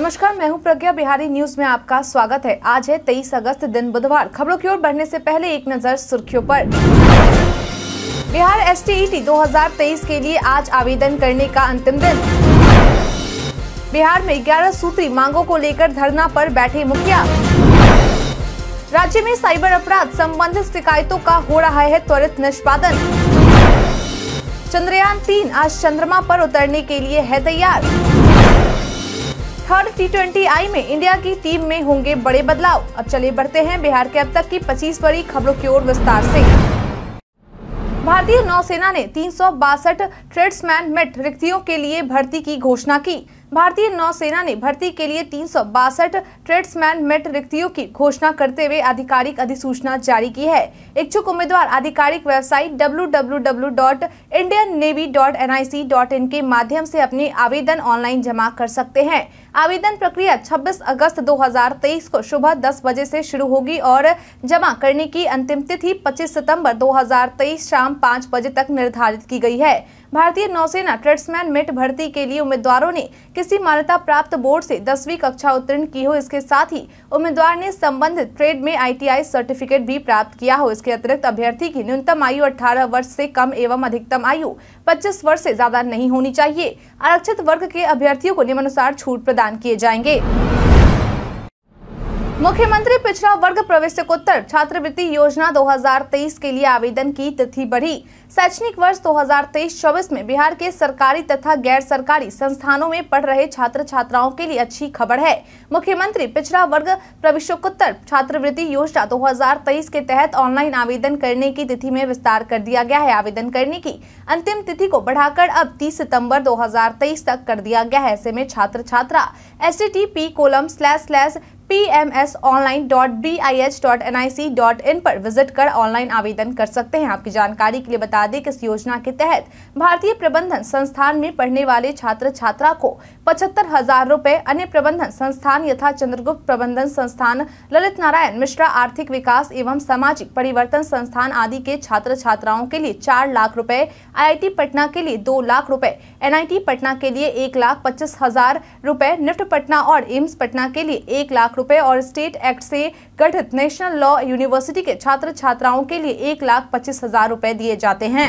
नमस्कार मैं हूं प्रज्ञा बिहारी न्यूज में आपका स्वागत है आज है तेईस अगस्त दिन बुधवार खबरों की ओर बढ़ने से पहले एक नजर सुर्खियों पर बिहार एस 2023 के लिए आज आवेदन करने का अंतिम दिन बिहार में 11 सूत्री मांगों को लेकर धरना पर बैठे मुखिया राज्य में साइबर अपराध संबंधित शिकायतों का हो रहा है त्वरित निष्पादन चंद्रयान तीन आज चंद्रमा पर उतरने के लिए है तैयार थर्ड टी ट्वेंटी आई में इंडिया की टीम में होंगे बड़े बदलाव अब चले बढ़ते हैं बिहार के अब तक की पच्चीस बड़ी खबरों की ओर विस्तार से भारतीय नौसेना ने तीन सौ बासठ ट्रेड्समैन मेट रिक्तियों के लिए भर्ती की घोषणा की भारतीय नौसेना ने भर्ती के लिए तीन ट्रेड्समैन मेट रिक्तियों की घोषणा करते हुए आधिकारिक अधिसूचना जारी की है इच्छुक उम्मीदवार आधिकारिक वेबसाइट डब्ल्यू के माध्यम से अपने आवेदन ऑनलाइन जमा कर सकते हैं आवेदन प्रक्रिया 26 अगस्त 2023 को सुबह 10 बजे से शुरू होगी और जमा करने की अंतिम तिथि 25 सितंबर 2023 शाम 5 बजे तक निर्धारित की गई है भारतीय नौसेना ट्रेड्समैन मेट भर्ती के लिए उम्मीदवारों ने किसी मान्यता प्राप्त बोर्ड से दसवीं कक्षा उत्तीर्ण की हो इसके साथ ही उम्मीदवार ने संबंधित ट्रेड में आईटीआई सर्टिफिकेट भी प्राप्त किया हो इसके अतिरिक्त अभ्यर्थी की न्यूनतम आयु अठारह वर्ष से कम एवं अधिकतम आयु पच्चीस वर्ष से ज्यादा नहीं होनी चाहिए आरक्षित वर्ग के अभ्यर्थियों को नियमानुसार छूट प्रदान किए जाएंगे मुख्यमंत्री पिछड़ा वर्ग प्रवेशकोत्तर छात्रवृत्ति योजना 2023 के लिए आवेदन की तिथि बढ़ी शैक्षणिक वर्ष 2023-24 में बिहार के सरकारी तथा गैर सरकारी संस्थानों में पढ़ रहे छात्र छात्राओं के लिए अच्छी खबर है मुख्यमंत्री पिछड़ा वर्ग प्रवेशकोत्तर छात्रवृत्ति योजना 2023 के तहत ऑनलाइन आवेदन करने की तिथि में विस्तार कर दिया गया है आवेदन करने की अंतिम तिथि को बढ़ाकर अब तीस सितम्बर दो तक कर दिया गया है ऐसे में छात्र छात्रा S T P colon slash slash P M S online dot B I H dot N I C dot in पर विजिट कर ऑनलाइन आवेदन कर सकते हैं आपकी जानकारी के लिए बता दें कि इस योजना के तहत भारतीय प्रबंधन संस्थान में पढ़ने वाले छात्र छात्रा को पचहत्तर हजार रूपए अन्य प्रबंधन संस्थान यथा चंद्रगुप्त प्रबंधन संस्थान ललित नारायण मिश्रा आर्थिक विकास एवं सामाजिक परिवर्तन संस्थान आदि के छात्र छात्राओं के लिए चार लाख रूपए आई पटना के लिए दो लाख रूपए एन पटना के लिए एक लाख पच्चीस हजार रूपए निफ्ट पटना और एम्स पटना के लिए एक लाख रुपए और स्टेट एक्ट से गठित नेशनल लॉ यूनिवर्सिटी के छात्र छात्राओं के लिए एक लाख पच्चीस हजार रुपए दिए जाते हैं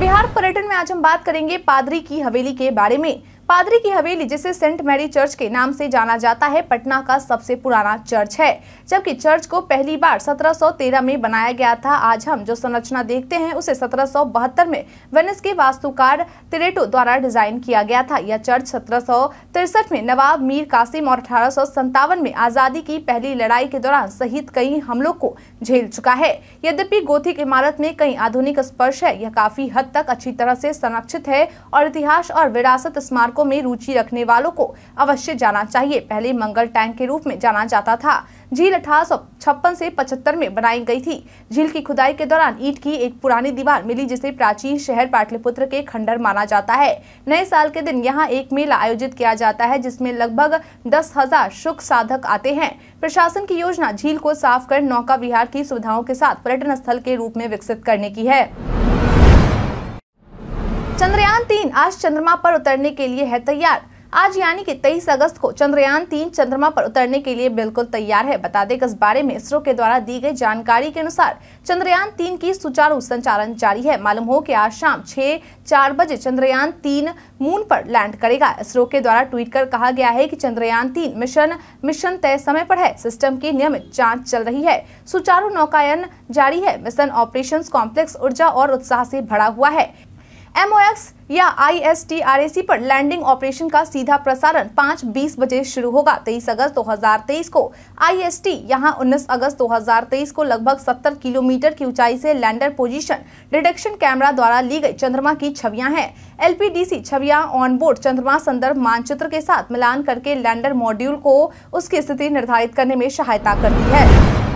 बिहार पर्यटन में आज हम बात करेंगे पादरी की हवेली के बारे में पादरी की हवेली जिसे सेंट मैरी चर्च के नाम से जाना जाता है पटना का सबसे पुराना चर्च है जबकि चर्च को पहली बार 1713 में बनाया गया था आज हम जो संरचना देखते हैं उसे 1772 में वेनिस के वास्तुकार तिरेटो द्वारा डिजाइन किया गया था यह चर्च सत्रह में नवाब मीर कासिम और अठारह में आजादी की पहली लड़ाई के दौरान सहित कई हमलों को झेल चुका है यद्यपि गोथिक इमारत में कई आधुनिक स्पर्श है यह काफी हद तक अच्छी तरह से संरक्षित है और इतिहास और विरासत स्मारक मार्कों में रुचि रखने वालों को अवश्य जाना चाहिए पहले मंगल टैंक के रूप में जाना जाता था झील अठारह से पचहत्तर में बनाई गई थी झील की खुदाई के दौरान ईट की एक पुरानी दीवार मिली जिसे प्राचीन शहर पाटलिपुत्र के खंडर माना जाता है नए साल के दिन यहाँ एक मेला आयोजित किया जाता है जिसमें लगभग दस हजार सुख साधक आते हैं प्रशासन की योजना झील को साफ कर नौका विहार की सुविधाओं के साथ पर्यटन स्थल के रूप में विकसित करने की है चंद्रयान तीन आज चंद्रमा पर उतरने के लिए है तैयार आज यानी कि 23 अगस्त को चंद्रयान तीन चंद्रमा पर उतरने के लिए बिल्कुल तैयार है बता दें कि इस बारे में इसरो के द्वारा दी गई जानकारी के अनुसार चंद्रयान तीन की सुचारू संचालन जारी है मालूम हो कि आज शाम छह चार बजे चंद्रयान तीन मून पर लैंड करेगा इसरो के द्वारा ट्वीट कर कहा गया है की चंद्रयान तीन मिशन मिशन तय समय पर है सिस्टम की नियमित जाँच चल रही है सुचारू नौकायन जारी है मिशन ऑपरेशन कॉम्प्लेक्स ऊर्जा और उत्साह ऐसी भरा हुआ है एमओएक्स या आईएसटीआरएसी पर लैंडिंग ऑपरेशन का सीधा प्रसारण 5:20 बजे शुरू होगा 23 अगस्त 2023 को आईएसटी यहां 19 अगस्त 2023 को लगभग 70 किलोमीटर की ऊंचाई से लैंडर पोजीशन डिटेक्शन कैमरा द्वारा ली गई चंद्रमा की छवियां हैं एलपीडीसी छवियां ऑन बोर्ड चंद्रमा संदर्भ मानचित्र के साथ मिलान करके लैंडर मॉड्यूल को उसकी स्थिति निर्धारित करने में सहायता करती है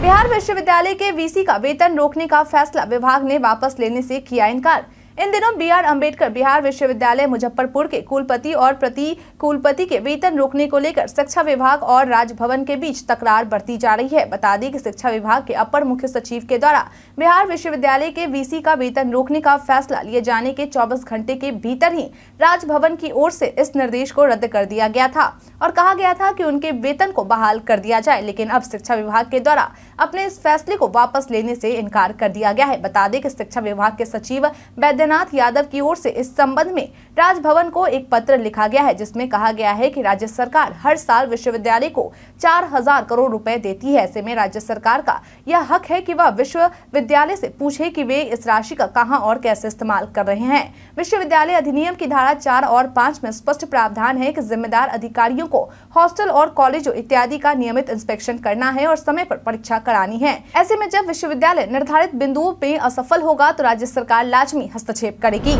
बिहार विश्वविद्यालय के वीसी का वेतन रोकने का फैसला विभाग ने वापस लेने से किया इनकार इन दिनों बी आर अम्बेडकर बिहार विश्वविद्यालय मुजफ्फरपुर के कुलपति और प्रति कुलपति के वेतन रोकने को लेकर शिक्षा विभाग और राजभवन के बीच तकरार बढ़ती जा रही है बता दें कि शिक्षा विभाग के अपर मुख्य सचिव के द्वारा बिहार विश्वविद्यालय के वीसी का वेतन रोकने का फैसला लिए जाने के चौबीस घंटे के भीतर ही राजभवन की ओर से इस निर्देश को रद्द कर दिया गया था और कहा गया था की उनके वेतन को बहाल कर दिया जाए लेकिन अब शिक्षा विभाग के द्वारा अपने इस फैसले को वापस लेने से इनकार कर दिया गया है बता दें कि शिक्षा विभाग के सचिव वैद्य आदित्यनाथ यादव की ओर से इस संबंध में राजभवन को एक पत्र लिखा गया है जिसमें कहा गया है कि राज्य सरकार हर साल विश्वविद्यालय को चार हजार करोड़ रुपए देती है ऐसे में राज्य सरकार का यह हक है कि वह विश्वविद्यालय से पूछे कि वे इस राशि का कहां और कैसे इस्तेमाल कर रहे हैं विश्वविद्यालय अधिनियम की धारा चार और पाँच में स्पष्ट प्रावधान है कि जिम्मेदार अधिकारियों को हॉस्टल और कॉलेजों इत्यादि का नियमित इंस्पेक्शन करना है और समय पर परीक्षा करानी है ऐसे में जब विश्वविद्यालय निर्धारित बिंदुओं पे असफल होगा तो राज्य सरकार लाजमी हस्तक्षेप करेगी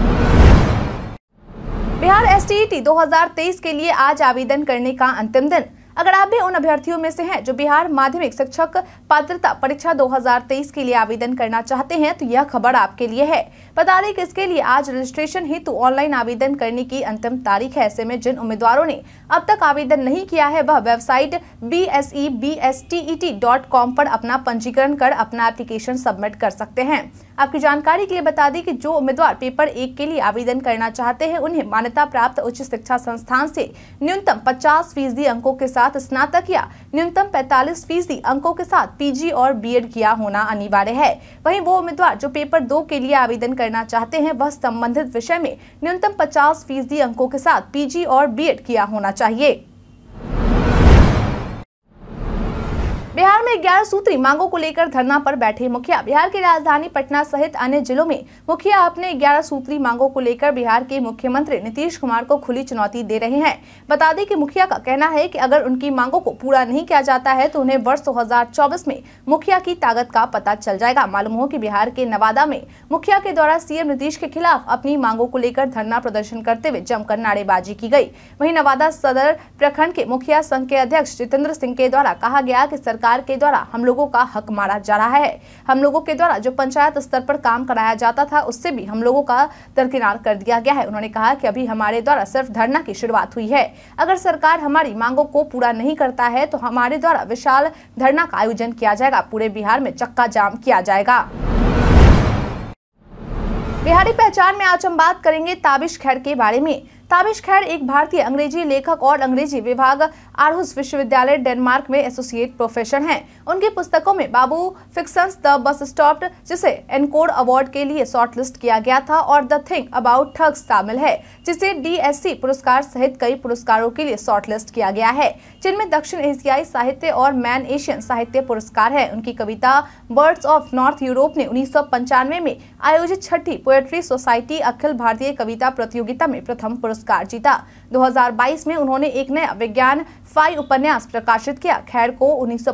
बिहार एस 2023 के लिए आज आवेदन करने का अंतिम दिन अगर आप भी उन अभ्यर्थियों में से हैं जो बिहार माध्यमिक शिक्षक पात्रता परीक्षा 2023 के लिए आवेदन करना चाहते हैं तो यह खबर आपके लिए है बता दें कि इसके लिए आज रजिस्ट्रेशन हेतु ऑनलाइन आवेदन करने की अंतिम तारीख है ऐसे में जिन उम्मीदवारों ने अब तक आवेदन नहीं किया है वह website B S S T dot com पर अपना पंजीकरण कर अपना एप्लीकेशन सबमिट कर सकते हैं आपकी जानकारी के लिए बता दें कि जो उम्मीदवार पेपर एक के लिए आवेदन करना चाहते हैं उन्हें मान्यता प्राप्त उच्च शिक्षा संस्थान से न्यूनतम 50 फीसदी अंकों के साथ स्नातक या न्यूनतम 45 फीसदी अंकों के साथ पीजी और बीएड किया होना अनिवार्य है वहीं वो उम्मीदवार जो पेपर दो के लिए आवेदन कर करना चाहते हैं वह संबंधित विषय में न्यूनतम पचास फीसदी अंकों के साथ पीजी और बीएड किया होना चाहिए में ग्यारह सूत्री मांगों को लेकर धरना पर बैठे मुखिया बिहार की राजधानी पटना सहित अन्य जिलों में मुखिया अपने ग्यारह सूत्री मांगों को लेकर बिहार के मुख्यमंत्री नीतीश कुमार को खुली चुनौती दे रहे हैं बता दें कि मुखिया का कहना है कि अगर उनकी मांगों को पूरा नहीं किया जाता है तो उन्हें वर्ष दो में मुखिया की ताकत का पता चल जाएगा मालूम हो की बिहार के नवादा में मुखिया के द्वारा सीएम नीतीश के खिलाफ अपनी मांगों को लेकर धरना प्रदर्शन करते हुए जमकर नारेबाजी की गयी वही नवादा सदर प्रखंड के मुखिया संघ के अध्यक्ष जितेंद्र सिंह के द्वारा कहा गया की सरकार के द्वारा हम लोगों का हक मारा जा रहा है हम लोगों के द्वारा जो पंचायत स्तर पर काम कराया जाता था उससे भी हम लोगों का दरकिनार कर दिया गया है उन्होंने कहा कि अभी हमारे द्वारा सिर्फ धरना की शुरुआत हुई है अगर सरकार हमारी मांगों को पूरा नहीं करता है तो हमारे द्वारा विशाल धरना का आयोजन किया जाएगा पूरे बिहार में चक्का जाम किया जाएगा बिहारी पहचान में आज हम बात करेंगे ताबिश खैर के बारे में ताबिश खैर एक भारतीय अंग्रेजी लेखक और अंग्रेजी विभाग आरहुस विश्वविद्यालय डेनमार्क में एसोसिएट प्रोफेसर हैं उनकी पुस्तकों में Babu fictions the bus stop जिसे एनकोड अवार्ड के लिए शॉर्टलिस्ट किया गया था और द थिंग अबाउट ठग्स शामिल है जिसे डी पुरस्कार सहित कई पुरस्कारों के लिए शॉर्टलिस्ट किया गया है जिनमें दक्षिण एशियाई साहित्य और मैन एशियन साहित्य पुरस्कार है उनकी कविता बर्ड्स ऑफ नॉर्थ यूरोप ने उन्नीस में आयोजित छठी पोएट्री सोसाइटी अखिल भारतीय कविता प्रतियोगिता में प्रथम पुरस्कार पुरस्कार जीता 2022 में उन्होंने एक नया विज्ञान फाई उपन्यास प्रकाशित किया खैर को उन्नीस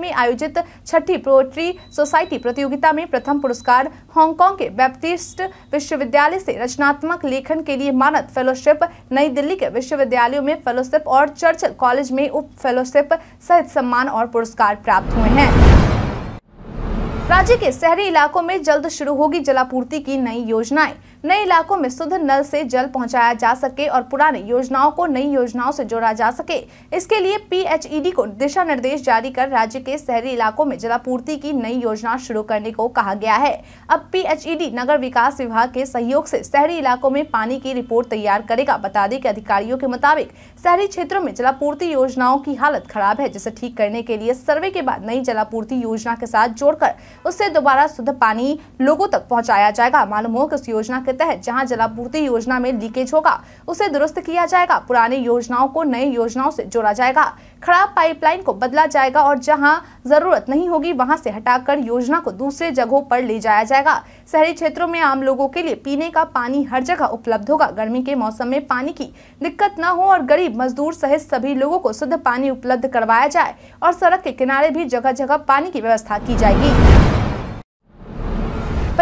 में आयोजित छठी पोएट्री सोसाइटी प्रतियोगिता में प्रथम पुरस्कार हांगकांग के बैप्टिस्ट विश्वविद्यालय से रचनात्मक लेखन के लिए मानद फेलोशिप नई दिल्ली के विश्वविद्यालयों में फेलोशिप और चर्चल कॉलेज में उप फेलोशिप सहित सम्मान और पुरस्कार प्राप्त हुए हैं राज्य के शहरी इलाकों में जल्द शुरू होगी जलापूर्ति की नई योजनाएं नए इलाकों में शुद्ध नल से जल पहुंचाया जा सके और पुराने योजनाओं को नई योजनाओं से जोड़ा जा सके इसके लिए पीएचईडी e को दिशा निर्देश जारी कर राज्य के शहरी इलाकों में जलापूर्ति की नई योजना शुरू करने को कहा गया है अब पीएचईडी e नगर विकास विभाग के सहयोग से शहरी इलाकों में पानी की रिपोर्ट तैयार करेगा बता दें कि अधिकारियों के मुताबिक शहरी क्षेत्रों में जलापूर्ति योजनाओं की हालत खराब है जिसे ठीक करने के लिए सर्वे के बाद नई जलापूर्ति योजना के साथ जोड़कर उससे दोबारा शुद्ध पानी लोगों तक पहुँचाया जाएगा मालूम हो कि उस योजना के तहत जहां जलापूर्ति योजना में लीकेज होगा उसे दुरुस्त किया जाएगा पुरानी योजनाओं को नई योजनाओं से जोड़ा जाएगा खराब पाइपलाइन को बदला जाएगा और जहां जरूरत नहीं होगी वहां से हटाकर योजना को दूसरे जगहों पर ले जाया जाएगा शहरी क्षेत्रों में आम लोगों के लिए पीने का पानी हर जगह उपलब्ध होगा गर्मी के मौसम में पानी की दिक्कत न हो और गरीब मजदूर सहित सभी लोगों को शुद्ध पानी उपलब्ध करवाया जाए और सड़क के किनारे भी जगह जगह पानी की व्यवस्था की जाएगी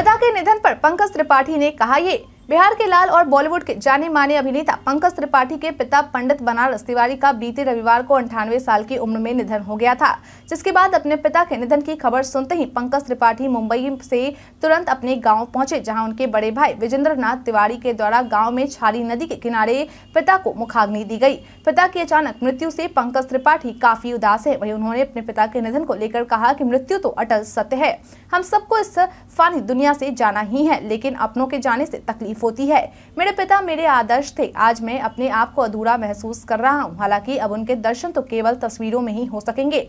पिता के निधन पर पंकज त्रिपाठी ने कहा ये बिहार के लाल और बॉलीवुड के जाने माने अभिनेता पंकज त्रिपाठी के पिता पंडित बनारस तिवारी का बीते रविवार को अंठानवे साल की उम्र में निधन हो गया था जिसके बाद अपने पिता के निधन की खबर सुनते ही पंकज त्रिपाठी मुंबई से तुरंत अपने गांव पहुंचे जहां उनके बड़े भाई विजेंद्र नाथ तिवारी के द्वारा गाँव में छाली नदी के किनारे पिता को मुखाग्नि दी गयी पिता की अचानक मृत्यु से पंकज त्रिपाठी काफी उदास है वही उन्होंने अपने पिता के निधन को लेकर कहा की मृत्यु तो अटल सत्य है हम सबको इस फानी दुनिया से जाना ही है लेकिन अपनों के जाने से तकलीफ तारीफ होती है मेरे पिता मेरे आदर्श थे आज मैं अपने आप को अधूरा महसूस कर रहा हूँ हालांकि अब उनके दर्शन तो केवल तस्वीरों में ही हो सकेंगे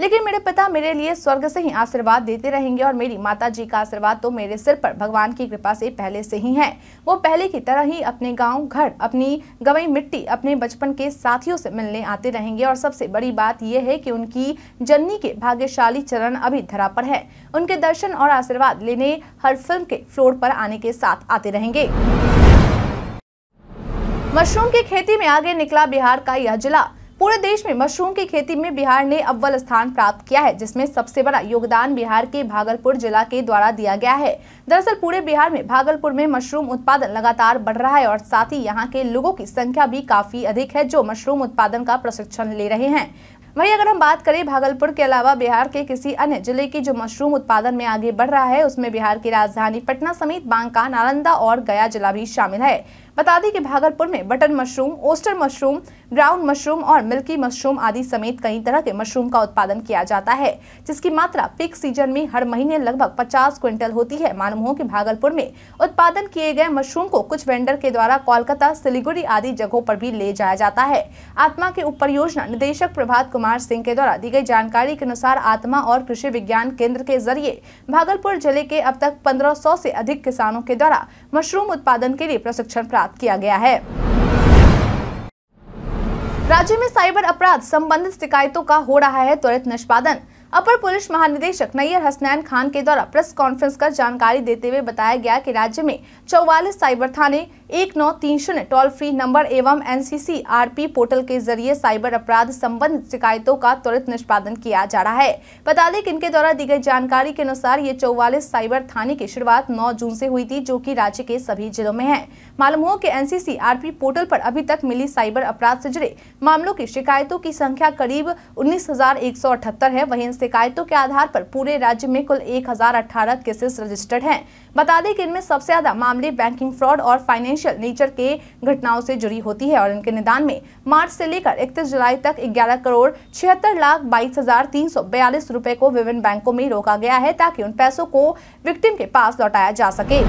लेकिन मेरे पिता मेरे लिए स्वर्ग से ही आशीर्वाद देते रहेंगे और मेरी माता जी का आशीर्वाद तो मेरे सिर पर भगवान की कृपा से पहले से ही है वो पहले की तरह ही अपने गाँव घर अपनी गवई मिट्टी अपने बचपन के साथियों से मिलने आते रहेंगे और सबसे बड़ी बात यह है कि उनकी जननी के भाग्यशाली चरण अभी धरा पर है उनके दर्शन और आशीर्वाद लेने हर फिल्म के फ्लोर पर आने के साथ आते रहेंगे मशरूम की खेती में आगे निकला बिहार का यह जिला पूरे देश में मशरूम की खेती में बिहार ने अव्वल स्थान प्राप्त किया है जिसमें सबसे बड़ा योगदान बिहार के भागलपुर जिला के द्वारा दिया गया है दरअसल पूरे बिहार में भागलपुर में मशरूम उत्पादन लगातार बढ़ रहा है और साथ ही यहाँ के लोगों की संख्या भी काफी अधिक है जो मशरूम उत्पादन का प्रशिक्षण ले रहे हैं वही अगर हम बात करें भागलपुर के अलावा बिहार के किसी अन्य जिले की जो मशरूम उत्पादन में आगे बढ़ रहा है उसमें बिहार की राजधानी पटना समेत बांका नालंदा और गया जिला भी शामिल है बता दें कि भागलपुर में butter mushroom oyster mushroom brown mushroom और मिल्की मशरूम आदि समेत कई तरह के मशरूम का उत्पादन किया जाता है जिसकी मात्रा पिक सीजन में हर महीने लगभग 50 क्विंटल होती है मालूम हो कि भागलपुर में उत्पादन किए गए मशरूम को कुछ वेंडर के द्वारा कोलकाता सिलीगुड़ी आदि जगहों पर भी ले जाया जाता है आत्मा के उप परियोजना निदेशक प्रभात कुमार सिंह के द्वारा दी गई जानकारी के अनुसार आत्मा और कृषि विज्ञान केंद्र के जरिए भागलपुर जिले के अब तक 1500 से अधिक किसानों के द्वारा मशरूम उत्पादन के लिए प्रशिक्षण प्राप्त प्राप्त किया गया है राज्य में साइबर अपराध संबंधित शिकायतों का हो रहा है त्वरित निष्पादन अपर पुलिस महानिदेशक नैयर हसनैन खान के द्वारा प्रेस कॉन्फ्रेंस कर जानकारी देते हुए बताया गया कि राज्य में चौवालीस साइबर थाने एक नौ तीन शून्य टोल फ्री नंबर एवं एनसीसी पोर्टल के जरिए साइबर अपराध संबंधित शिकायतों का त्वरित निष्पादन किया जा रहा है बता दें कि इनके द्वारा दी गई जानकारी के अनुसार ये चौवालीस साइबर थाने की शुरुआत नौ जून से हुई थी जो की राज्य के सभी जिलों में है मालूम हो की एनसीसी आरपी पोर्टल पर अभी तक मिली साइबर अपराध से जुड़े मामलों की शिकायतों की संख्या करीब उन्नीस है वही इन शिकायतों के आधार पर पूरे राज्य में कुल एक केसेस रजिस्टर्ड है बता दें कि इनमें सबसे ज्यादा मामले बैंकिंग फ्रॉड और फाइनेंशियल नेचर के घटनाओं से जुड़ी होती है और इनके निदान में मार्च से लेकर इकतीस जुलाई तक ग्यारह करोड़ छिहत्तर लाख बाईस हजार तीन सौ बयालीस रूपए को विभिन्न बैंकों में रोका गया है ताकि उन पैसों को विक्टिम के पास लौटाया जा सके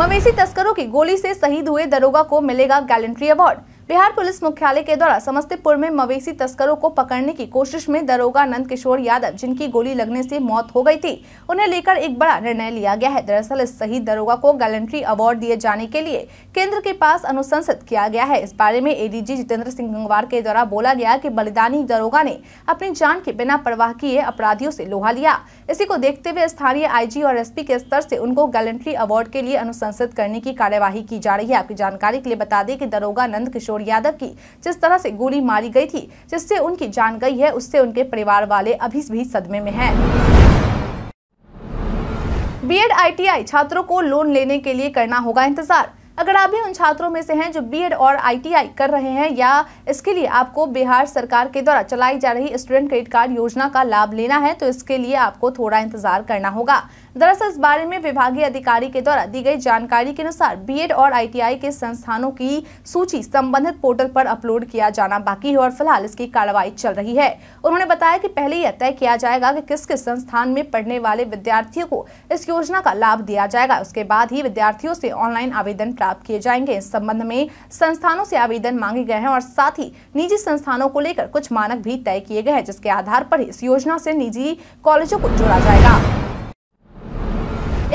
मवेशी तस्करों की गोली से शहीद हुए दरोगा को मिलेगा गैलेंट्री अवार्ड बिहार पुलिस मुख्यालय के द्वारा समस्तीपुर में मवेशी तस्करों को पकड़ने की कोशिश में दरोगा नंद किशोर यादव जिनकी गोली लगने से मौत हो गई थी उन्हें लेकर एक बड़ा निर्णय लिया गया है दरअसल इस शहीद दरोगा को गैलेंट्री अवार्ड दिए जाने के लिए केंद्र के पास अनुशंसित किया गया है इस बारे में एडीजी जितेंद्र सिंह गंगवार के द्वारा बोला गया की बलिदानी दरोगा ने अपनी जान के बिना परवाह किए अपराधियों से लोहा लिया इसी को देखते हुए स्थानीय आई और एसपी के स्तर से उनको गैलेंट्री अवार्ड के लिए अनुशंसित करने की कार्यवाही की जा रही है आपकी जानकारी के लिए बता दें की दरोगा नंद किशोर किशोर यादव की जिस तरह से गोली मारी गई थी जिससे उनकी जान गई है उससे उनके परिवार वाले अभी भी सदमे में हैं बीएड आईटीआई छात्रों को लोन लेने के लिए करना होगा इंतजार अगर आप भी उन छात्रों में से हैं जो बीएड और आईटीआई कर रहे हैं या इसके लिए आपको बिहार सरकार के द्वारा चलाई जा रही स्टूडेंट क्रेडिट कार्ड योजना का लाभ लेना है तो इसके लिए आपको थोड़ा इंतजार करना होगा दरअसल इस बारे में विभागीय अधिकारी के द्वारा दी गई जानकारी के अनुसार बीएड और आईटीआई के संस्थानों की सूची संबंधित पोर्टल पर अपलोड किया जाना बाकी है और फिलहाल इसकी कार्रवाई चल रही है उन्होंने बताया कि पहले यह तय किया जाएगा कि किस किस संस्थान में पढ़ने वाले विद्यार्थियों को इस योजना का लाभ दिया जाएगा उसके बाद ही विद्यार्थियों से ऑनलाइन आवेदन प्राप्त प्राप्त किए जाएंगे इस संबंध में संस्थानों से आवेदन मांगे गए हैं और साथ ही निजी संस्थानों को लेकर कुछ मानक भी तय किए गए हैं जिसके आधार पर इस योजना से निजी कॉलेजों को जोड़ा जाएगा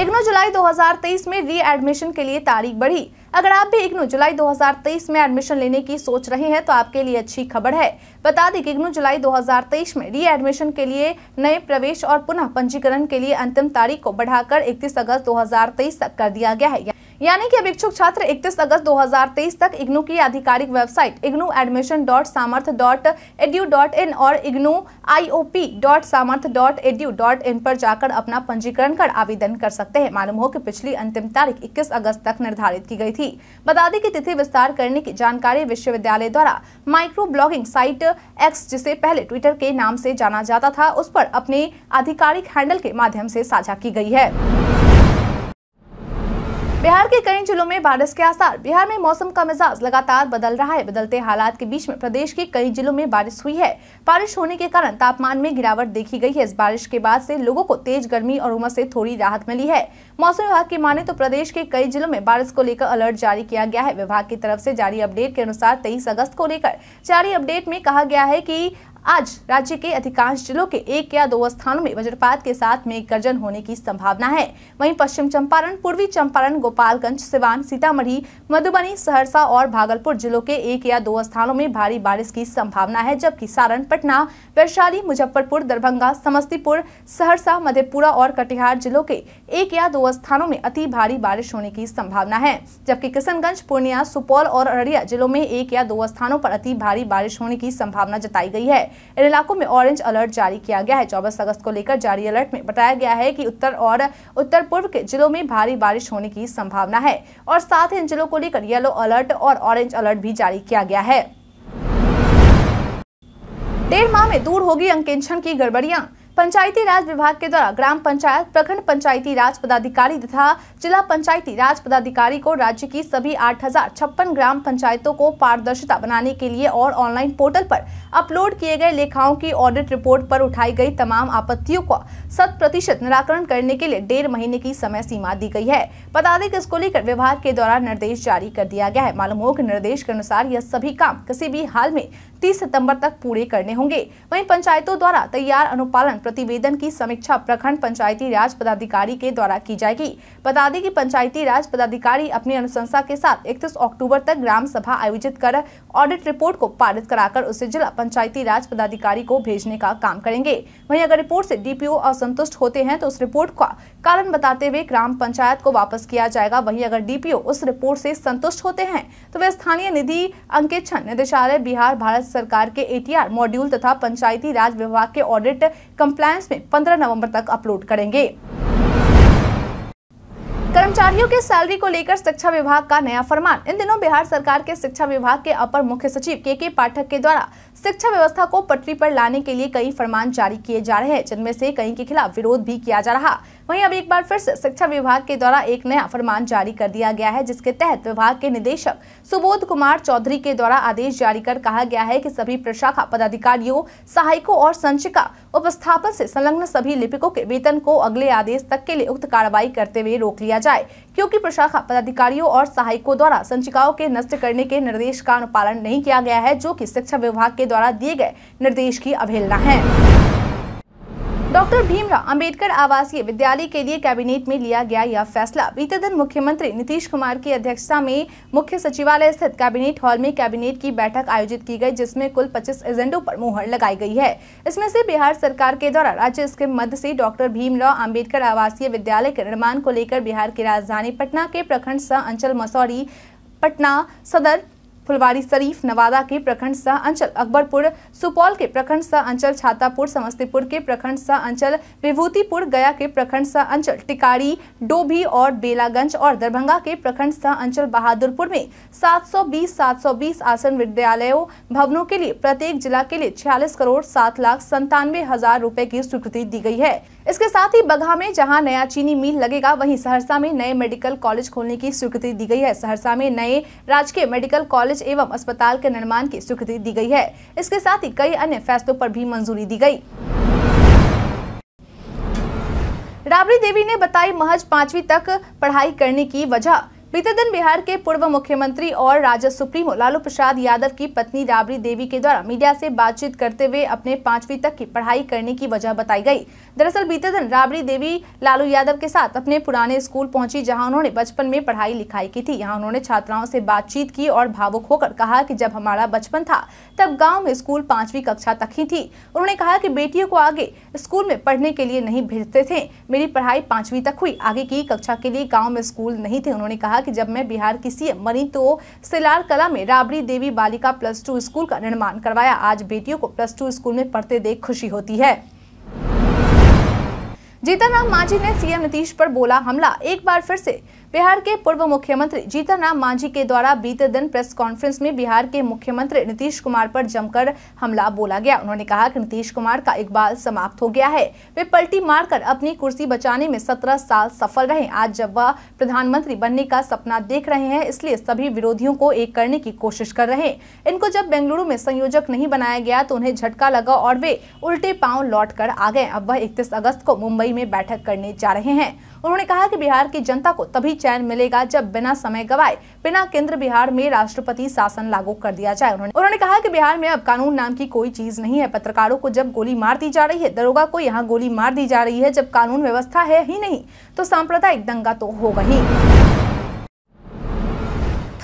इग्नो जुलाई 2023 में री एडमिशन के लिए तारीख बढ़ी अगर आप भी इग्नो जुलाई 2023 में एडमिशन लेने की सोच रहे हैं तो आपके लिए अच्छी खबर है बता दें कि इग्नो जुलाई 2023 में री एडमिशन के लिए नए प्रवेश और पुनः पंजीकरण के लिए अंतिम तारीख को बढ़ाकर 31 अगस्त 2023 तक कर दिया गया है यानी कि अब इच्छुक छात्र 31 अगस्त 2023 तक इग्नू की आधिकारिक website IGNOU admission dot Samarth dot edu dot in और IGNOU IOP dot Samarth dot edu dot in पर जाकर अपना पंजीकरण कर आवेदन कर सकते हैं मालूम हो कि पिछली अंतिम तारीख इक्कीस अगस्त तक निर्धारित की गई थी बता दें कि तिथि विस्तार करने की जानकारी विश्वविद्यालय द्वारा माइक्रो ब्लॉगिंग साइट एक्स जिसे पहले ट्विटर के नाम से जाना जाता था उस पर अपने आधिकारिक हैंडल के माध्यम से साझा की गई है बिहार के कई जिलों में बारिश के आसार बिहार में मौसम का मिजाज लगातार बदल रहा है बदलते हालात के बीच में प्रदेश के कई जिलों में बारिश हुई है बारिश होने के कारण तापमान में गिरावट देखी गई है इस बारिश के बाद से लोगों को तेज गर्मी और उमस से थोड़ी राहत मिली है मौसम विभाग की माने तो प्रदेश के कई जिलों में बारिश को लेकर अलर्ट जारी किया गया है विभाग की तरफ ऐसी जारी अपडेट के अनुसार तेईस अगस्त को लेकर जारी अपडेट में कहा गया है की आज राज्य के अधिकांश जिलों के एक या दो स्थानों में वज्रपात के साथ मेघ गर्जन होने की संभावना है वहीं पश्चिम चंपारण पूर्वी चंपारण गोपालगंज सिवान सीतामढ़ी मधुबनी सहरसा और भागलपुर जिलों के एक या दो स्थानों में भारी बारिश की संभावना है जबकि सारण पटना वैशाली मुजफ्फरपुर दरभंगा समस्तीपुर सहरसा मधेपुरा और कटिहार जिलों के एक या दो स्थानों में अति भारी बारिश होने की संभावना है जबकि किशनगंज पूर्णिया सुपौल और अररिया जिलों में एक या दो स्थानों पर अति भारी बारिश होने की संभावना जताई गई है इन इलाकों में ऑरेंज अलर्ट जारी किया गया है चौबीस अगस्त को लेकर जारी अलर्ट में बताया गया है की उत्तर और उत्तर पूर्व के जिलों में भारी बारिश होने की संभावना है और साथ ही इन जिलों को लेकर येलो अलर्ट और ऑरेंज अलर्ट भी जारी किया गया है डेढ़ माह में दूर होगी अंकेक्षण की गड़बड़ियां पंचायती राज विभाग के द्वारा ग्राम पंचायत प्रखंड पंचायती राज पदाधिकारी तथा जिला पंचायती राज पदाधिकारी को राज्य की सभी आठ ग्राम पंचायतों को पारदर्शिता बनाने के लिए और ऑनलाइन पोर्टल पर अपलोड किए गए लेखाओं की ऑडिट रिपोर्ट पर उठाई गई तमाम आपत्तियों का शत प्रतिशत निराकरण करने के लिए डेढ़ महीने की समय सीमा दी गई है पदाधिक इसको लेकर विभाग के द्वारा निर्देश जारी कर दिया गया है मालूम हो निर्देश के अनुसार यह सभी काम किसी भी हाल में 30 सितंबर तक पूरे करने होंगे वहीं पंचायतों द्वारा तैयार अनुपालन प्रतिवेदन की समीक्षा प्रखंड पंचायती राज पदाधिकारी के द्वारा की जाएगी बता दें की पंचायती राज पदाधिकारी अपनी अनुशंसा के साथ इकतीस अक्टूबर तक ग्राम सभा आयोजित कर ऑडिट रिपोर्ट को पारित कराकर उसे जिला पंचायती राज पदाधिकारी को भेजने का काम करेंगे वही अगर रिपोर्ट ऐसी डीपीओ असंतुष्ट होते हैं तो उस रिपोर्ट का कारण बताते हुए ग्राम पंचायत को वापस किया जाएगा वहीं अगर डीपीओ उस रिपोर्ट से संतुष्ट होते हैं तो वे स्थानीय निधि अंकेक्षण निदेशालय बिहार भारत सरकार के एटीआर मॉड्यूल तथा पंचायती राज विभाग के ऑडिट कंप्लायंस में 15 नवंबर तक अपलोड करेंगे कर्मचारियों के सैलरी को लेकर शिक्षा विभाग का नया फरमान इन दिनों बिहार सरकार के शिक्षा विभाग के अपर मुख्य सचिव के के पाठक के द्वारा शिक्षा व्यवस्था को पटरी पर लाने के लिए कई फरमान जारी किए जा रहे हैं जिनमें से कई के खिलाफ विरोध भी किया जा रहा वहीं अब एक बार फिर से शिक्षा विभाग के द्वारा एक नया फरमान जारी कर दिया गया है जिसके तहत विभाग के निदेशक सुबोध कुमार चौधरी के द्वारा आदेश जारी कर कहा गया है कि सभी प्रशाखा पदाधिकारियों सहायकों और संचिका उपस्थापन से संलग्न सभी लिपिकों के वेतन को अगले आदेश तक के लिए उक्त कार्रवाई करते हुए रोक लिया जाए क्योंकि प्रशाखा पदाधिकारियों और सहायकों द्वारा संचिकाओं के नष्ट करने के निर्देश का अनुपालन नहीं किया गया है जो की शिक्षा विभाग के द्वारा दिए गए निर्देश की अवहेलना है डॉक्टर भीमराव अंबेडकर आवासीय विद्यालय के लिए कैबिनेट में लिया गया यह फैसला बीते दिन मुख्यमंत्री नीतीश कुमार की अध्यक्षता में मुख्य सचिवालय स्थित कैबिनेट हॉल में कैबिनेट की बैठक आयोजित की गई जिसमें कुल 25 एजेंडों पर मुहर लगाई गई है इसमें से बिहार सरकार के द्वारा राज्य इसके मध्य से डॉक्टर भीमराव अम्बेडकर आवासीय विद्यालय के निर्माण को लेकर बिहार की राजधानी पटना के प्रखंड सह अंचल मसौरी पटना सदर फुलवारी शरीफ नवादा के प्रखंड सह अंचल अकबरपुर सुपौल के प्रखंड सह अंचल छातापुर समस्तीपुर के प्रखंड सह अंचल विभूतिपुर गया के प्रखंड सह अंचल टिकारी डोभी और बेलागंज और दरभंगा के प्रखंड सह अंचल बहादुरपुर में 720 720 आसन विद्यालयों भवनों के लिए प्रत्येक जिला के लिए छियालीस करोड़ सात लाख संतानवे हजार रूपए की स्वीकृति दी गई है इसके साथ ही बगहा में जहां नया चीनी मिल लगेगा वहीं सहरसा में नए मेडिकल कॉलेज खोलने की स्वीकृति दी गई है सहरसा में नए राजकीय मेडिकल कॉलेज कॉलेज एवं अस्पताल के निर्माण की स्वीकृति दी गई है इसके साथ ही कई अन्य फैसलों पर भी मंजूरी दी गई राबड़ी देवी ने बताई महज पांचवी तक पढ़ाई करने की वजह बीते दिन बिहार के पूर्व मुख्यमंत्री और राजद सुप्रीमो लालू प्रसाद यादव की पत्नी राबड़ी देवी के द्वारा मीडिया से बातचीत करते हुए अपने पांचवी तक की पढ़ाई करने की वजह बताई गई दरअसल बीते दिन राबड़ी देवी लालू यादव के साथ अपने पुराने स्कूल पहुंची जहां उन्होंने बचपन में पढ़ाई लिखाई की थी यहाँ उन्होंने छात्राओं से बातचीत की और भावुक होकर कहा की जब हमारा बचपन था तब गाँव में स्कूल पांचवी कक्षा तक ही थी उन्होंने कहा की बेटियों को आगे स्कूल में पढ़ने के लिए नहीं भेजते थे मेरी पढ़ाई पांचवी तक हुई आगे की कक्षा के लिए गाँव में स्कूल नहीं थे उन्होंने कहा कि जब मैं बिहार की सीएम बनी तो सिलार कला में राबड़ी देवी बालिका प्लस टू स्कूल का निर्माण करवाया आज बेटियों को प्लस टू स्कूल में पढ़ते देख खुशी होती है जीतन राम मांझी ने सीएम नीतीश पर बोला हमला एक बार फिर से बिहार के पूर्व मुख्यमंत्री राम मांझी के द्वारा बीते दिन प्रेस कॉन्फ्रेंस में बिहार के मुख्यमंत्री नीतीश कुमार पर जमकर हमला बोला गया उन्होंने कहा कि नीतीश कुमार का इकबाल समाप्त हो गया है वे पलटी मारकर अपनी कुर्सी बचाने में सत्रह साल सफल रहे आज जब वह प्रधानमंत्री बनने का सपना देख रहे हैं इसलिए सभी विरोधियों को एक करने की कोशिश कर रहे हैं इनको जब बेंगलुरु में संयोजक नहीं बनाया गया तो उन्हें झटका लगा और वे उल्टे पाँव लौट कर आ गए अब वह इकतीस अगस्त को मुंबई में बैठक करने जा रहे हैं उन्होंने कहा कि बिहार की जनता को तभी चैन मिलेगा जब बिना समय गवाए बिना केंद्र बिहार में राष्ट्रपति शासन लागू कर दिया जाए उन्होंने उन्होंने कहा कि बिहार में अब कानून नाम की कोई चीज नहीं है पत्रकारों को जब गोली मार दी जा रही है दरोगा को यहाँ गोली मार दी जा रही है जब कानून व्यवस्था है ही नहीं तो सांप्रदायिक दंगा तो होगा ही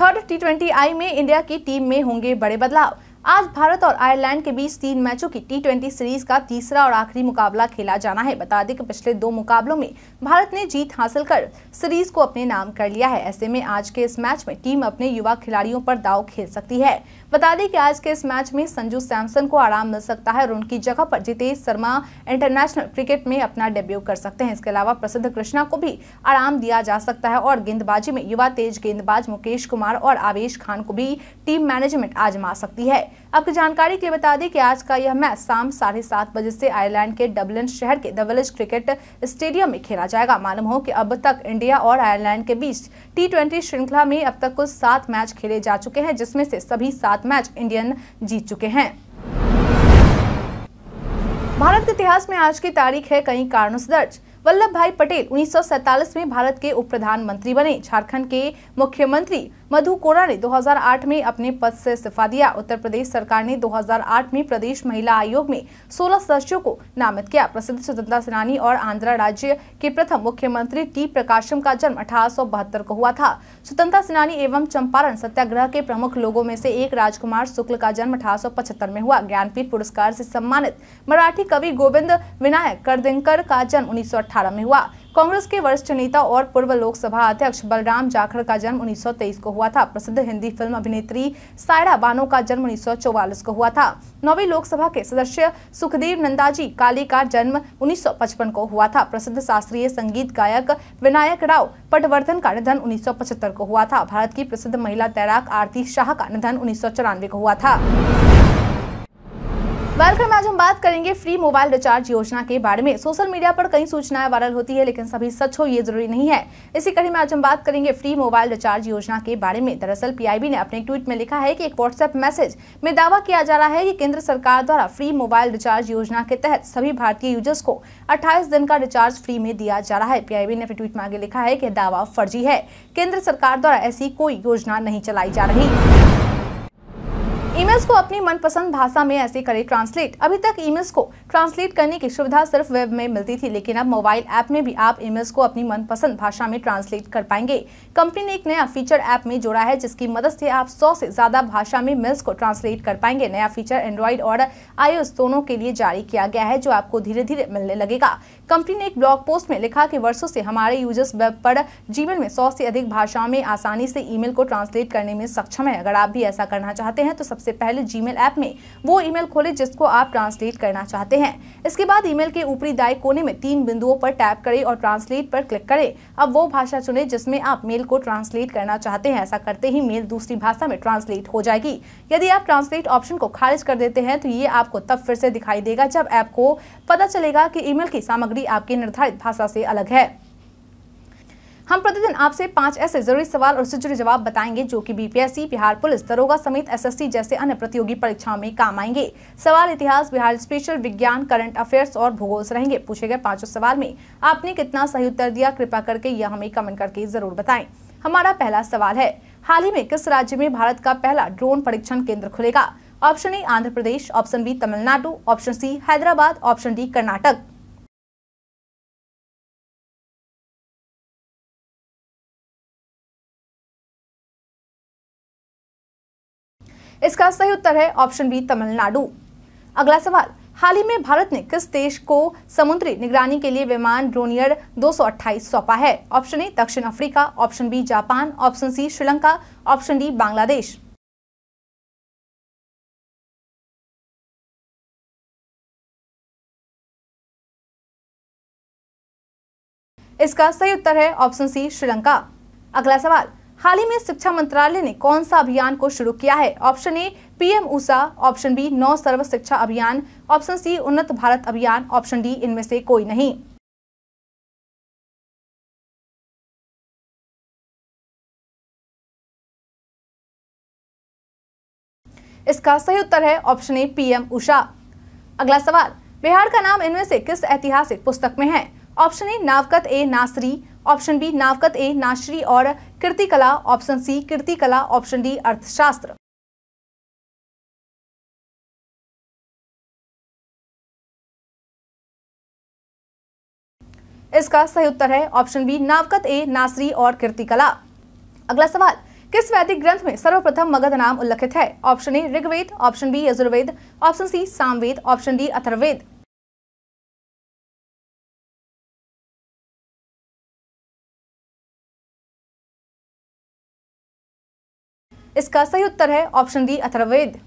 थर्ड टी ट्वेंटी आई में इंडिया की टीम में होंगे बड़े बदलाव आज भारत और आयरलैंड के बीच तीन मैचों की टी सीरीज का तीसरा और आखिरी मुकाबला खेला जाना है बता दें कि पिछले दो मुकाबलों में भारत ने जीत हासिल कर सीरीज को अपने नाम कर लिया है ऐसे में आज के इस मैच में टीम अपने युवा खिलाड़ियों पर दाव खेल सकती है बता दें कि आज के इस मैच में संजू सैमसन को आराम मिल सकता है और उनकी जगह पर जितेश शर्मा इंटरनेशनल क्रिकेट में अपना डेब्यू कर सकते हैं इसके अलावा प्रसिद्ध कृष्णा को भी आराम दिया जा सकता है और गेंदबाजी में युवा तेज गेंदबाज मुकेश कुमार और आवेश खान को भी टीम मैनेजमेंट आजमा सकती है आपकी जानकारी के लिए बता दें कि आज का यह मैच शाम साढ़े सात बजे से आयरलैंड के डबलिन शहर के द क्रिकेट स्टेडियम में खेला जाएगा मालूम हो कि अब तक इंडिया और आयरलैंड के बीच टी श्रृंखला में अब तक कुल सात मैच खेले जा चुके हैं जिसमें से सभी सात सात मैच इंडियन जीत चुके हैं भारत के इतिहास में आज की तारीख है कई कारणों से दर्ज वल्लभ भाई पटेल उन्नीस में भारत के उप प्रधानमंत्री बने झारखंड के मुख्यमंत्री मधु कोड़ा ने 2008 में अपने पद से इस्तीफा दिया उत्तर प्रदेश सरकार ने 2008 में प्रदेश महिला आयोग में 16 सदस्यों को नामित किया प्रसिद्ध स्वतंत्रता सेनानी और आंध्र राज्य के प्रथम मुख्यमंत्री टी प्रकाशम का जन्म अठारह को हुआ था स्वतंत्रता सेनानी एवं चंपारण सत्याग्रह के प्रमुख लोगों में से एक राजकुमार शुक्ल का जन्म अठारह में हुआ ज्ञानपीठ पुरस्कार से सम्मानित मराठी कवि गोविंद विनायक करदिंकर का जन्म उन्नीस में हुआ कांग्रेस के वरिष्ठ नेता और पूर्व लोकसभा अध्यक्ष बलराम जाखड़ का जन्म 1923 को हुआ था प्रसिद्ध हिंदी फिल्म अभिनेत्री सायरा बानो का जन्म 1944 को हुआ था नौवीं लोकसभा के सदस्य सुखदेव नंदाजी काली का जन्म 1955 को हुआ था प्रसिद्ध शास्त्रीय संगीत गायक विनायक राव पटवर्धन का निधन उन्नीस को हुआ था भारत की प्रसिद्ध महिला तैराक आरती शाह का निधन उन्नीस को हुआ था वेलकम आज हम बात करेंगे फ्री मोबाइल रिचार्ज योजना के बारे में सोशल मीडिया पर कई सूचनाएं वायरल होती है लेकिन सभी सच हो ये जरूरी नहीं है इसी कड़ी में आज हम बात करेंगे फ्री मोबाइल रिचार्ज योजना के बारे में दरअसल पीआईबी ने अपने ट्वीट में लिखा है कि एक व्हाट्सएप मैसेज में दावा किया जा रहा है की केंद्र सरकार द्वारा फ्री मोबाइल रिचार्ज योजना के तहत सभी भारतीय यूजर्स को अट्ठाईस दिन का रिचार्ज फ्री में दिया जा रहा है पीआईबी ने अपने ट्वीट में आगे लिखा है की दावा फर्जी है केंद्र सरकार द्वारा ऐसी कोई योजना नहीं चलाई जा रही ईमेल्स को अपनी मनपसंद भाषा में ऐसे करें ट्रांसलेट अभी तक ईमेल्स को ट्रांसलेट करने की सुविधा सिर्फ वेब में मिलती थी लेकिन अब मोबाइल ऐप में भी आप ईमेल्स को अपनी मनपसंद भाषा में ट्रांसलेट कर पाएंगे कंपनी ने एक नया फीचर ऐप में जोड़ा है जिसकी मदद से आप 100 से ज्यादा भाषा में मेल्स को ट्रांसलेट कर पाएंगे नया फीचर एंड्रॉइड और आयो दोनों के लिए जारी किया गया है जो आपको धीरे धीरे मिलने लगेगा कंपनी ने एक ब्लॉग पोस्ट में लिखा की वर्षो से हमारे यूजर्स वेब पर जीवन में सौ से अधिक भाषाओं में आसानी से ई को ट्रांसलेट करने में सक्षम है अगर आप भी ऐसा करना चाहते हैं तो सबसे सबसे पहले जीमेल ऐप में वो ईमेल खोलें जिसको आप ट्रांसलेट करना चाहते हैं इसके बाद ईमेल के ऊपरी दाएं कोने में तीन बिंदुओं पर टैप करें और ट्रांसलेट पर क्लिक करें अब वो भाषा चुने जिसमें आप मेल को ट्रांसलेट करना चाहते हैं ऐसा करते ही मेल दूसरी भाषा में ट्रांसलेट हो जाएगी यदि आप ट्रांसलेट ऑप्शन को खारिज कर देते हैं तो ये आपको तब फिर से दिखाई देगा जब ऐप को पता चलेगा कि ईमेल की सामग्री आपकी निर्धारित भाषा से अलग है हम प्रतिदिन आपसे पांच ऐसे जरूरी सवाल और उससे जुड़े जवाब बताएंगे जो कि बीपीएससी बिहार पुलिस दरोगा समेत एसएससी जैसे अन्य प्रतियोगी परीक्षाओं में काम आएंगे सवाल इतिहास बिहार स्पेशल विज्ञान करंट अफेयर्स और भूगोल रहेंगे पूछे गए पांचों सवाल में आपने कितना सही उत्तर दिया कृपा करके यह हमें कमेंट करके जरूर बताए हमारा पहला सवाल है हाल ही में किस राज्य में भारत का पहला ड्रोन परीक्षण केंद्र खुलेगा option A Andhra Pradesh option B Tamil Nadu option C Hyderabad option D Karnataka इसका सही उत्तर है ऑप्शन बी तमिलनाडु अगला सवाल हाल ही में भारत ने किस देश को समुद्री निगरानी के लिए विमान ड्रोनियर 228 सौंपा है ऑप्शन ए दक्षिण Africa option B Japan option C Sri Lanka option D Bangladesh इसका सही उत्तर है ऑप्शन सी श्रीलंका अगला सवाल हाल ही में शिक्षा मंत्रालय ने कौन सा अभियान को शुरू किया है option A PM Usha option B नौ सर्व शिक्षा अभियान ऑप्शन सी उन्नत भारत अभियान ऑप्शन डी इनमें से कोई नहीं इसका सही उत्तर है ऑप्शन ए पीएम उषा अगला सवाल बिहार का नाम इनमें से किस ऐतिहासिक पुस्तक में है ऑप्शन ए नावकत ए नासरी ऑप्शन बी नावकत ए नासरी और कृति कला ऑप्शन सी कृति कला ऑप्शन डी अर्थशास्त्र इसका सही उत्तर है ऑप्शन बी नावकत ए नासरी और कृति कला अगला सवाल किस वैदिक ग्रंथ में सर्वप्रथम मगध नाम उल्लेखित है option A Rigveda option B Yajurveda option C Samaveda option D Atharvaveda इसका सही उत्तर है ऑप्शन डी अथर्वेद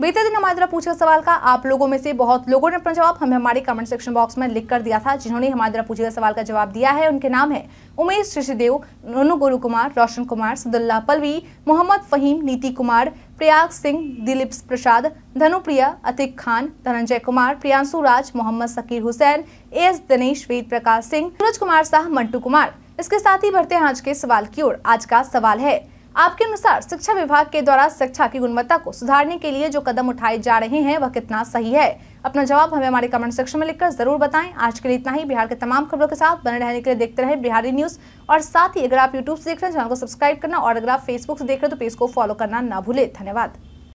बीते दिन हमारे द्वारा पूछे सवाल का आप लोगों में से बहुत लोगों ने अपना जवाब हमें हमारे कमेंट सेक्शन बॉक्स में लिख कर दिया था जिन्होंने हमारे द्वारा पूछे गए सवाल का जवाब दिया है उनके नाम है उमेश शशिदेव नोनू गुरु कुमार रोशन कुमार सदुल्ला पलवी मोहम्मद फहीम नीति कुमार प्रयाग सिंह दिलीप प्रसाद धनुप्रिया अतिक खान धनंजय कुमार प्रियांशु राज मोहम्मद सकीर हुसैन ए एस दिनेश वेद प्रकाश सिंह सूरज कुमार शाह मंटू कुमार इसके साथ ही बढ़ते हैं आज के सवाल की ओर आज का सवाल है आपके अनुसार शिक्षा विभाग के द्वारा शिक्षा की गुणवत्ता को सुधारने के लिए जो कदम उठाए जा रहे हैं वह कितना सही है अपना जवाब हमें हमारे कमेंट सेक्शन में लिखकर जरूर बताएं आज के लिए इतना ही बिहार के तमाम खबरों के साथ बने रहने के लिए देखते रहे बिहारी न्यूज और साथ ही अगर आप यूट्यूब से देख रहे हैं चैनल को सब्सक्राइब करना और अगर आप फेसबुक से देख रहे हैं तो पेज को फॉलो करना ना भूले धन्यवाद